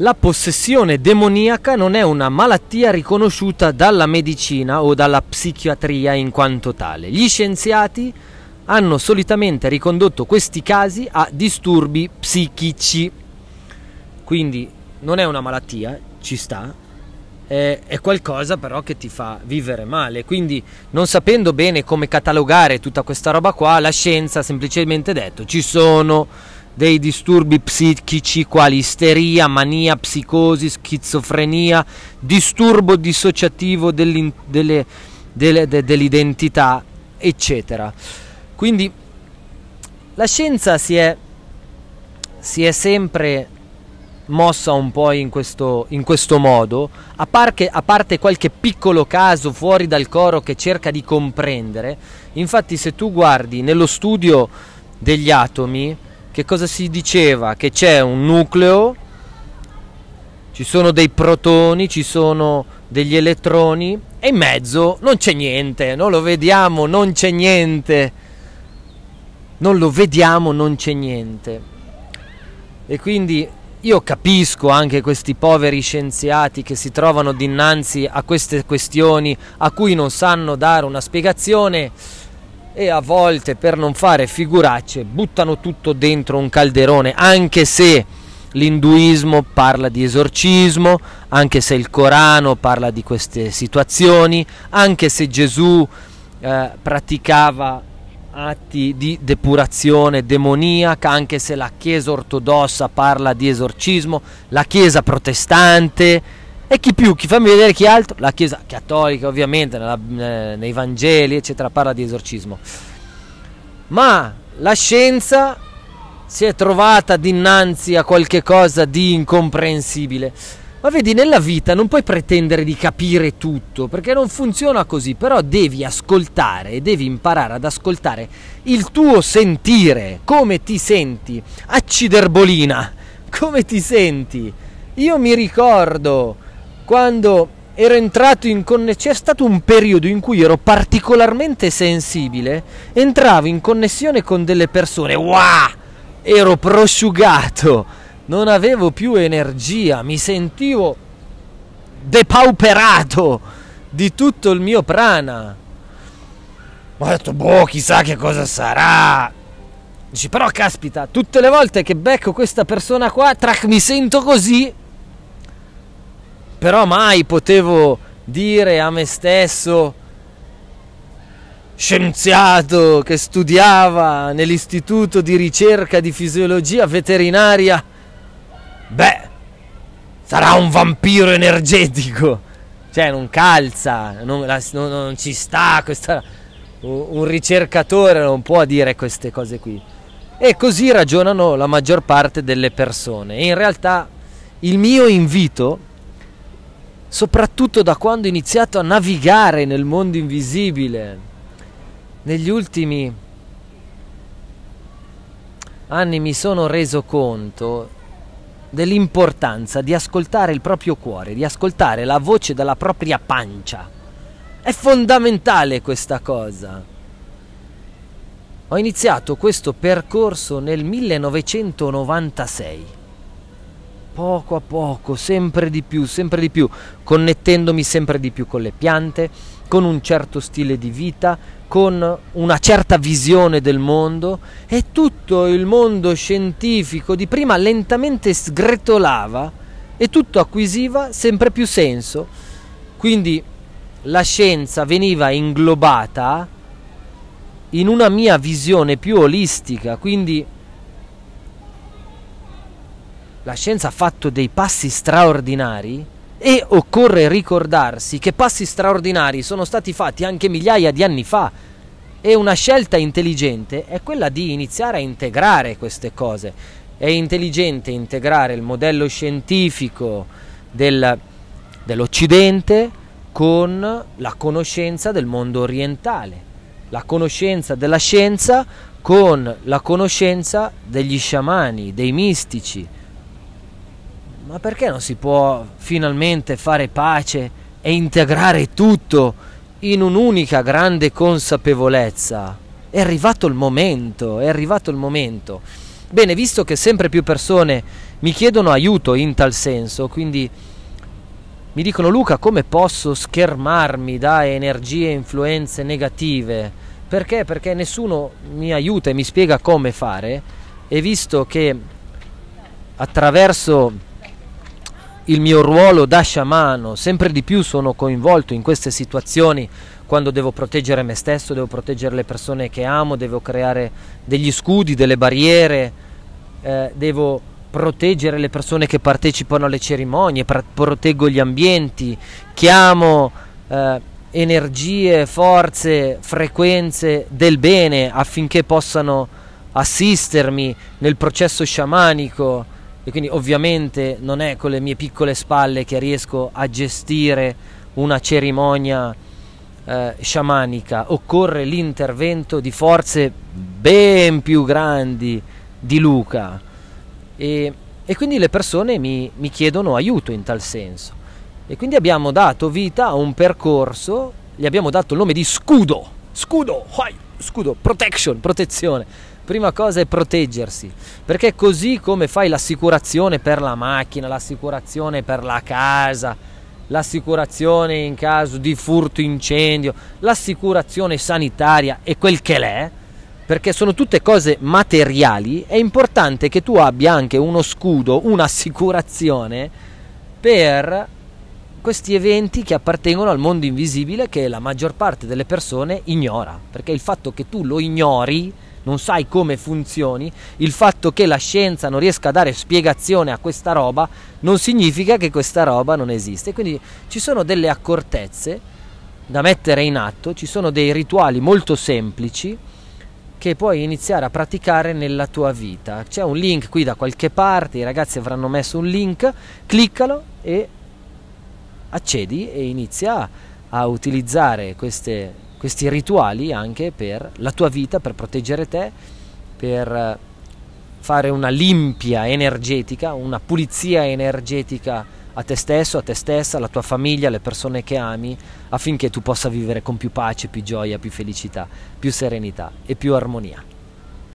La possessione demoniaca non è una malattia riconosciuta dalla medicina o dalla psichiatria in quanto tale. Gli scienziati hanno solitamente ricondotto questi casi a disturbi psichici. Quindi non è una malattia, ci sta, è, è qualcosa però che ti fa vivere male. Quindi non sapendo bene come catalogare tutta questa roba qua, la scienza ha semplicemente detto ci sono dei disturbi psichici quali isteria, mania, psicosi, schizofrenia, disturbo dissociativo delle, delle, de, dell'identità, eccetera. Quindi la scienza si è, si è sempre mossa un po' in questo, in questo modo, a, parche, a parte qualche piccolo caso fuori dal coro che cerca di comprendere. Infatti se tu guardi nello studio degli atomi, che cosa si diceva? Che c'è un nucleo, ci sono dei protoni, ci sono degli elettroni e in mezzo non c'è niente, non lo vediamo, non c'è niente. Non lo vediamo, non c'è niente. E quindi io capisco anche questi poveri scienziati che si trovano dinanzi a queste questioni a cui non sanno dare una spiegazione e a volte per non fare figuracce buttano tutto dentro un calderone, anche se l'induismo parla di esorcismo, anche se il Corano parla di queste situazioni, anche se Gesù eh, praticava atti di depurazione demoniaca, anche se la Chiesa ortodossa parla di esorcismo, la Chiesa protestante e chi più, chi fammi vedere chi altro? La Chiesa cattolica ovviamente, nella, eh, nei Vangeli eccetera, parla di esorcismo. Ma la scienza si è trovata dinanzi a qualche cosa di incomprensibile. Ma vedi, nella vita non puoi pretendere di capire tutto, perché non funziona così, però devi ascoltare e devi imparare ad ascoltare il tuo sentire, come ti senti. Acciderbolina, come ti senti? Io mi ricordo quando ero entrato in connessione, c'è stato un periodo in cui ero particolarmente sensibile, entravo in connessione con delle persone, wow, ero prosciugato, non avevo più energia, mi sentivo depauperato di tutto il mio prana. Ma ho detto, boh, chissà che cosa sarà. Dici, però caspita, tutte le volte che becco questa persona qua, track, mi sento così, però mai potevo dire a me stesso scienziato che studiava nell'istituto di ricerca di fisiologia veterinaria, beh, sarà un vampiro energetico. Cioè, non calza, non, la, non, non ci sta. Questa, un ricercatore non può dire queste cose qui. E così ragionano la maggior parte delle persone. E in realtà il mio invito soprattutto da quando ho iniziato a navigare nel mondo invisibile, negli ultimi anni mi sono reso conto dell'importanza di ascoltare il proprio cuore, di ascoltare la voce della propria pancia. È fondamentale questa cosa. Ho iniziato questo percorso nel 1996 poco a poco, sempre di più, sempre di più, connettendomi sempre di più con le piante, con un certo stile di vita, con una certa visione del mondo e tutto il mondo scientifico di prima lentamente sgretolava e tutto acquisiva sempre più senso. Quindi la scienza veniva inglobata in una mia visione più olistica, quindi la scienza ha fatto dei passi straordinari e occorre ricordarsi che passi straordinari sono stati fatti anche migliaia di anni fa e una scelta intelligente è quella di iniziare a integrare queste cose. È intelligente integrare il modello scientifico del, dell'Occidente con la conoscenza del mondo orientale, la conoscenza della scienza con la conoscenza degli sciamani, dei mistici, ma perché non si può finalmente fare pace e integrare tutto in un'unica grande consapevolezza? È arrivato il momento, è arrivato il momento. Bene, visto che sempre più persone mi chiedono aiuto in tal senso, quindi mi dicono Luca come posso schermarmi da energie e influenze negative? Perché? Perché nessuno mi aiuta e mi spiega come fare e visto che attraverso il mio ruolo da sciamano, sempre di più sono coinvolto in queste situazioni quando devo proteggere me stesso, devo proteggere le persone che amo, devo creare degli scudi, delle barriere, eh, devo proteggere le persone che partecipano alle cerimonie, proteggo gli ambienti, chiamo eh, energie, forze, frequenze del bene affinché possano assistermi nel processo sciamanico e quindi ovviamente non è con le mie piccole spalle che riesco a gestire una cerimonia eh, sciamanica, occorre l'intervento di forze ben più grandi di Luca e, e quindi le persone mi, mi chiedono aiuto in tal senso e quindi abbiamo dato vita a un percorso, gli abbiamo dato il nome di scudo, scudo, scudo, protection, protezione prima cosa è proteggersi, perché così come fai l'assicurazione per la macchina, l'assicurazione per la casa, l'assicurazione in caso di furto incendio, l'assicurazione sanitaria e quel che l'è, perché sono tutte cose materiali, è importante che tu abbia anche uno scudo, un'assicurazione per questi eventi che appartengono al mondo invisibile che la maggior parte delle persone ignora, perché il fatto che tu lo ignori non sai come funzioni, il fatto che la scienza non riesca a dare spiegazione a questa roba non significa che questa roba non esiste. Quindi ci sono delle accortezze da mettere in atto, ci sono dei rituali molto semplici che puoi iniziare a praticare nella tua vita. C'è un link qui da qualche parte, i ragazzi avranno messo un link, cliccalo e accedi e inizia a utilizzare queste questi rituali anche per la tua vita, per proteggere te, per eh, fare una limpia energetica, una pulizia energetica a te stesso, a te stessa, alla tua famiglia, alle persone che ami, affinché tu possa vivere con più pace, più gioia, più felicità, più serenità e più armonia.